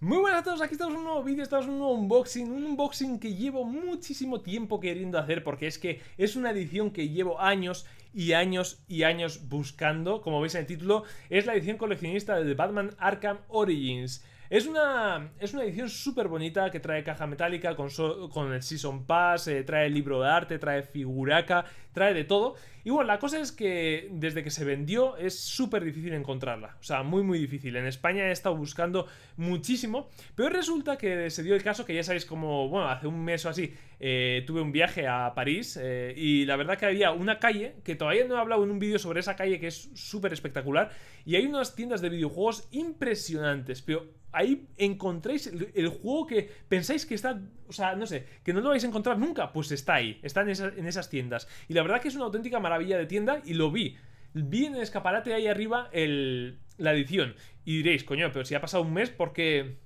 Muy buenas a todos, aquí estamos en un nuevo vídeo, estamos en un nuevo unboxing, un unboxing que llevo muchísimo tiempo queriendo hacer porque es que es una edición que llevo años y años y años buscando, como veis en el título, es la edición coleccionista de Batman Arkham Origins. Es una, es una edición súper bonita que trae caja metálica con, con el Season Pass, eh, trae libro de arte, trae figuraca, trae de todo. Y bueno, la cosa es que desde que se vendió es súper difícil encontrarla. O sea, muy muy difícil. En España he estado buscando muchísimo, pero resulta que se dio el caso que ya sabéis como, bueno, hace un mes o así eh, tuve un viaje a París eh, y la verdad que había una calle, que todavía no he hablado en un vídeo sobre esa calle que es súper espectacular, y hay unas tiendas de videojuegos impresionantes, pero ahí encontréis el, juego que pensáis que está, o sea, no sé, que no lo vais a encontrar nunca, pues está ahí, está en, en esas tiendas. Y la verdad que es una auténtica maravilla de tienda y lo vi. Vi en el escaparate ahí arriba el, la edición. Y diréis, coño, pero si ha pasado un mes, ¿por qué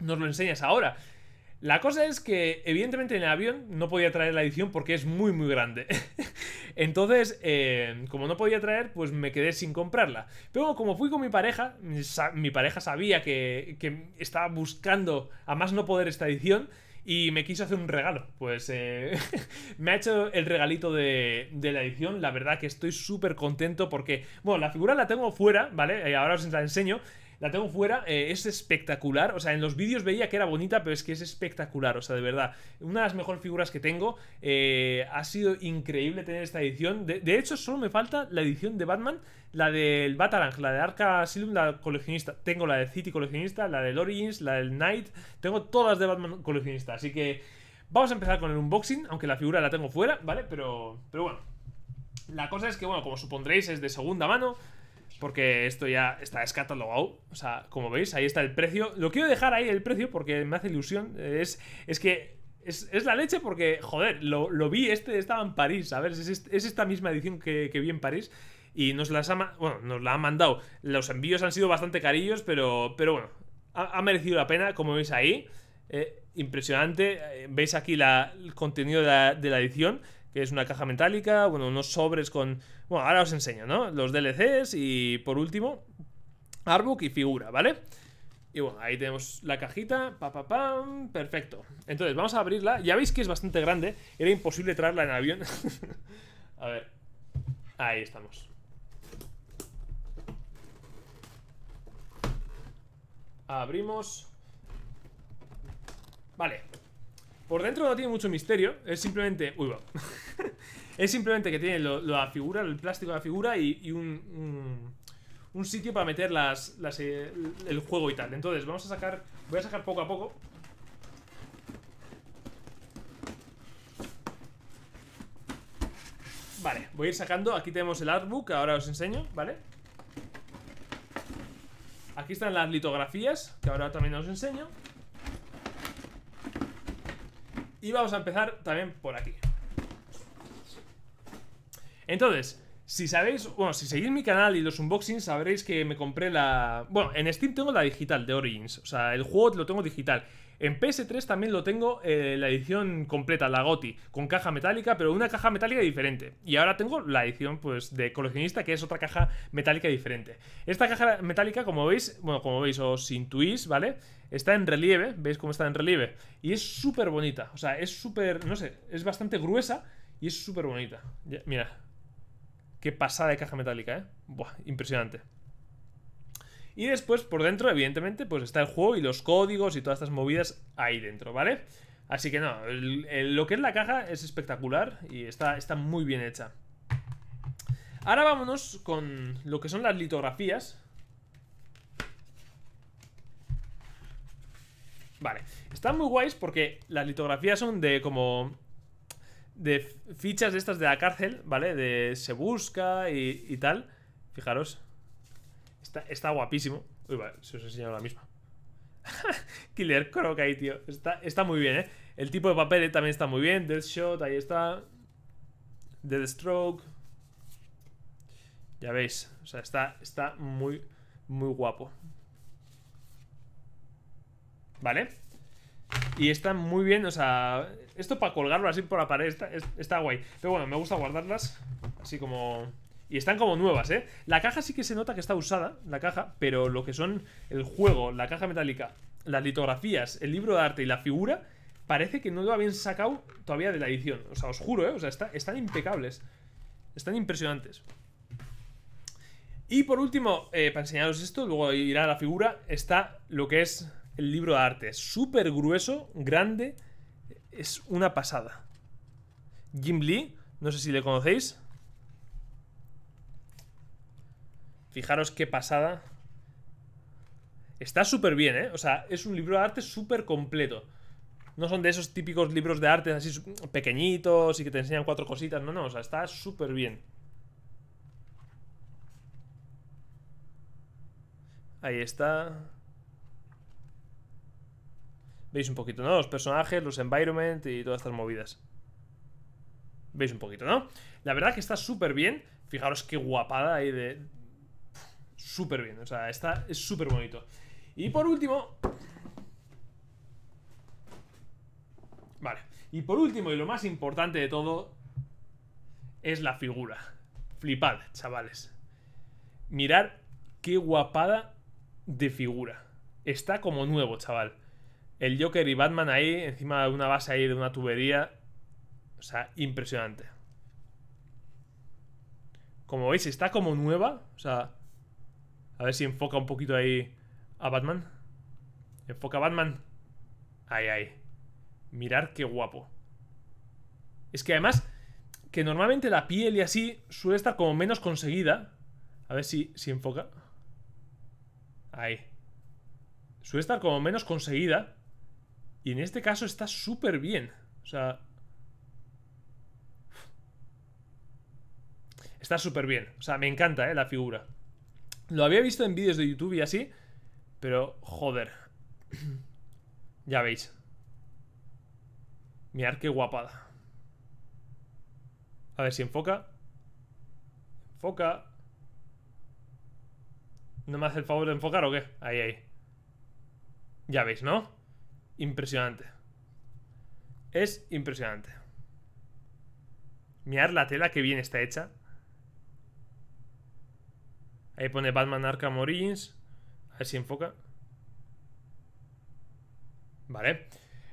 nos lo enseñas ahora? La cosa es que, evidentemente, en el avión no podía traer la edición porque es muy, muy grande. Entonces, eh, como no podía traer, pues me quedé sin comprarla. Pero como fui con mi pareja, mi pareja sabía que, que estaba buscando, a más no poder, esta edición y me quiso hacer un regalo. Pues eh, me ha hecho el regalito de, de, la edición. La verdad que estoy súper contento porque, bueno, la figura la tengo fuera, ¿vale? Eh, ahora os la enseño. La tengo fuera, eh, es espectacular. O sea, en los vídeos veía que era bonita, pero es que es espectacular. O sea, de verdad, una de las mejores figuras que tengo. Eh, ha sido increíble tener esta edición. De, hecho, solo me falta la edición de Batman, la del Batarang, la de Arca Asylum, la coleccionista. Tengo la de City coleccionista, la del Origins, la del Knight. Tengo todas de Batman coleccionista. Así que vamos a empezar con el unboxing, aunque la figura la tengo fuera, ¿vale? Pero, pero bueno. La cosa es que, bueno, como supondréis, es de segunda mano porque esto ya está descatalogado. O sea, como veis, ahí está el precio. Lo quiero dejar ahí el precio porque me hace ilusión. Es, es que es, la leche porque, joder, lo, vi, este estaba en París, a ver, es esta misma edición que, vi en París. Y nos la ha, nos la han mandado. Los envíos han sido bastante carillos, pero, pero bueno, ha, merecido la pena, como veis ahí. Eh, impresionante. Eh, veis aquí el contenido de la, de la edición que es una caja metálica, bueno, unos sobres con... Bueno, ahora os enseño, ¿no? Los DLCs y por último, artbook y figura, ¿vale? Y bueno, ahí tenemos la cajita, pa, pam, perfecto. Entonces, vamos a abrirla. Ya veis que es bastante grande, era imposible traerla en avión. a ver, ahí estamos. Abrimos. Vale, por dentro no tiene mucho misterio, es simplemente... Uy, es simplemente que tiene la figura, el plástico de la figura y, un, sitio para meter el, eh, el juego y tal. Entonces, vamos a sacar... Voy a sacar poco a poco. Vale, voy a ir sacando. Aquí tenemos el artbook, ahora os enseño, ¿vale? Aquí están las litografías, que ahora también os enseño. Y vamos a empezar también por aquí. Entonces, si sabéis, bueno, si seguís mi canal y los unboxings, sabréis que me compré la... Bueno, en Steam tengo la digital de Origins, o sea, el juego lo tengo digital. En PS3 también lo tengo eh, la edición completa, la GOTI, con caja metálica, pero una caja metálica diferente. Y ahora tengo la edición pues, de coleccionista, que es otra caja metálica diferente. Esta caja metálica, como veis, bueno, como veis, os intuís, ¿vale? Está en relieve, ¿veis cómo está en relieve? Y es súper bonita, o sea, es súper, no sé, es bastante gruesa y es súper bonita. Mira, Qué pasada de caja metálica, ¿eh? Buah, impresionante. Y después, por dentro, evidentemente, pues está el juego y los códigos y todas estas movidas ahí dentro, ¿vale? Así que no, lo que es la caja es espectacular y está, está muy bien hecha. Ahora vámonos con lo que son las litografías. Vale, están muy guays porque las litografías son de como de fichas de estas de la cárcel, ¿vale? De se busca y, tal. Fijaros. Está, guapísimo. Uy, vale, se os enseñado la misma Killer Croc ahí, tío. Está, está muy bien, ¿eh? El tipo de papel también está muy bien. Deathshot, ahí está. Deathstroke. Ya veis. O sea, está, está muy, muy guapo. ¿Vale? Y está muy bien, o sea, esto para colgarlo así por la pared está, guay. Pero bueno, me gusta guardarlas así como... Y están como nuevas, ¿eh? La caja sí que se nota que está usada, la caja, pero lo que son el juego, la caja metálica, las litografías, el libro de arte y la figura, parece que no lo habían sacado todavía de la edición. O sea, os juro, ¿eh? O sea, están impecables. Están impresionantes. Y por último, eh, para enseñaros esto, luego irá la figura, está lo que es el libro de arte. Súper grueso, grande es una pasada. Jim Lee, no sé si le conocéis. Fijaros qué pasada. Está súper bien, ¿eh? O sea, es un libro de arte súper completo. No son de esos típicos libros de arte así pequeñitos y que te enseñan cuatro cositas. No, no, o sea, está súper bien. Ahí está. Veis un poquito, ¿no? Los personajes, los environment y todas estas movidas. Veis un poquito, ¿no? La verdad que está súper bien. Fijaros qué guapada Ahí de... Súper bien, o sea, está es súper bonito. Y por último... Vale. Y por último, y lo más importante de todo, es la figura. Flipad, chavales. Mirad qué guapada de figura. Está como nuevo, chaval. El Joker y Batman ahí, encima de una base ahí, de una tubería. O sea, impresionante. Como veis, está como nueva. O sea, a ver si enfoca un poquito ahí a Batman. Enfoca a Batman. Ahí, ahí. Mirar qué guapo. Es que además, que normalmente la piel y así suele estar como menos conseguida. A ver si, si enfoca. Ahí. Suele estar como menos conseguida. Y en este caso está súper bien. O sea... Está súper bien. O sea, me encanta, ¿eh? La figura. Lo había visto en vídeos de YouTube y así. Pero, joder. ya veis. Mirad qué guapada. A ver si enfoca. Enfoca. ¿No me hace el favor de enfocar o qué? Ahí, ahí. Ya veis, ¿no? impresionante. Es impresionante. Mirad la tela, que bien está hecha. Ahí pone Batman Arkham Origins. A ver si enfoca. Vale.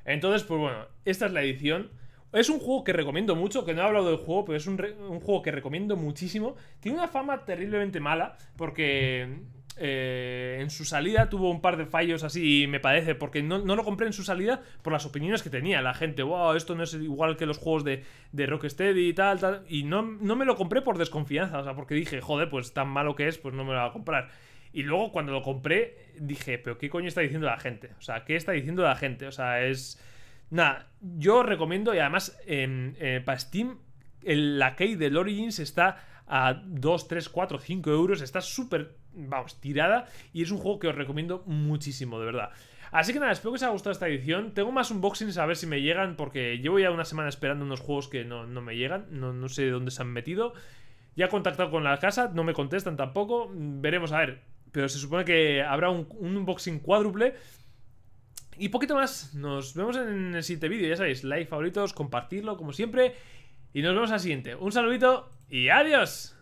Entonces, pues bueno, esta es la edición. Es un juego que recomiendo mucho, que no he hablado del juego, pero es un, un juego que recomiendo muchísimo. Tiene una fama terriblemente mala, porque eh, en su salida tuvo un par de fallos así, me parece, porque no, lo compré en su salida por las opiniones que tenía la gente. Wow, esto no es igual que los juegos de, de Rocksteady y tal, tal. Y no, no me lo compré por desconfianza, o sea, porque dije, joder, pues tan malo que es, pues no me lo va a comprar. Y luego cuando lo compré, dije, pero ¿qué coño está diciendo la gente? O sea, ¿qué está diciendo la gente? O sea, es... Nada, yo recomiendo y además em, eh, para Steam la key del Origins está a 2, 3, 4, 5 euros. Está súper vamos, tirada. Y es un juego que os recomiendo muchísimo, de verdad. Así que nada, espero que os haya gustado esta edición. Tengo más unboxings a ver si me llegan, porque llevo ya una semana esperando unos juegos que no, me llegan. No, sé de dónde se han metido. Ya he contactado con la casa, no me contestan tampoco. Veremos, a ver. Pero se supone que habrá un, un unboxing cuádruple. Y poquito más. Nos vemos en el siguiente vídeo. Ya sabéis, like, favoritos, compartirlo, como siempre. Y nos vemos al siguiente. Un saludito y adiós.